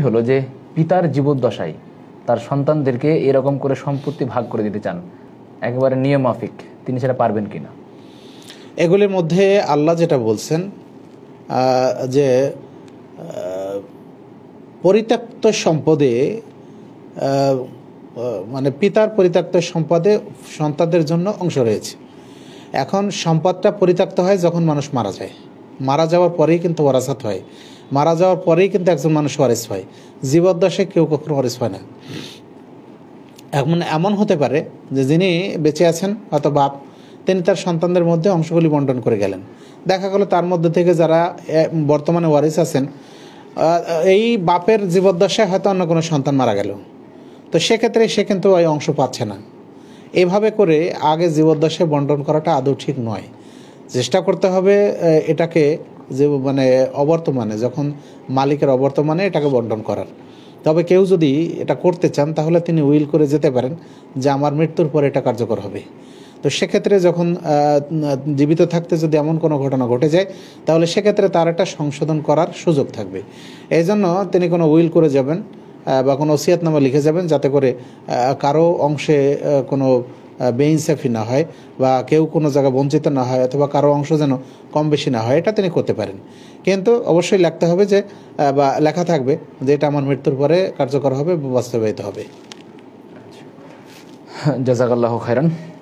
বিষয়টি হলো যে পিতার জীবদ্দশায় তার সন্তানদেরকে এরকম করে সম্পত্তি ভাগ করে দিতে চান একবারে নিয়মাফিক তিনি সেটা পারবেন কি না এগুলির মধ্যে আল্লাহ যেটা বলছেন যে পরিত্যক্ত সম্পদে মানে পিতার পরিত্যক্ত সম্পদে সন্তানদের জন্য অংশ রয়েছে এখন সম্পদটা পরিত্যক্ত হয় যখন মানুষ মারা যায় মারা যাওয়ার পরেই কিন্তু ওয়ারাসাত হয় মারা যাওয়ার পরেই কিন্তু একজন মানুষ ওয়ারিস হয় জীবদ্দশে কেউ কখনো ওয়ারিস হয় না এখন এমন হতে পারে যে যিনি বেঁচে আছেন হয়তো বাপ তিনি তার সন্তানদের মধ্যে অংশগুলি বন্টন করে গেলেন দেখা গেল তার মধ্যে থেকে যারা বর্তমানে ওয়ারিস আছেন এই বাপের জীবদ্দশায় হয়তো অন্য কোনো সন্তান মারা গেল তো সেক্ষেত্রে সে কিন্তু ওই অংশ পাচ্ছে না এভাবে করে আগে জীবদ্দশায় বন্টন করাটা আদৌ ঠিক নয় চেষ্টা করতে হবে এটাকে যে মানে অবর্তমানে যখন মালিকের অবর্তমানে এটাকে বন্টন করার তবে কেউ যদি এটা করতে চান তাহলে তিনি উইল করে যেতে পারেন যে আমার মৃত্যুর পরে এটা কার্যকর হবে তো সেক্ষেত্রে যখন জীবিত থাকতে যদি এমন কোনো ঘটনা ঘটে যায় তাহলে সেক্ষেত্রে তার একটা সংশোধন করার সুযোগ থাকবে এই জন্য তিনি কোনো উইল করে যাবেন বা কোনো ওসিয়াতনামা লিখে যাবেন যাতে করে কারো অংশে কোনো বেইনসাফি না হয় বা কেউ কোনো জায়গা বঞ্চিত না হয় অথবা কারো অংশ যেন কম বেশি না হয় এটা তিনি করতে পারেন কিন্তু অবশ্যই লিখতে হবে যে বা লেখা থাকবে যে এটা আমার মৃত্যুর পরে কার্যকর হবে বাস্তবায়িত হবে জাজাকাল্লাহ খায়রান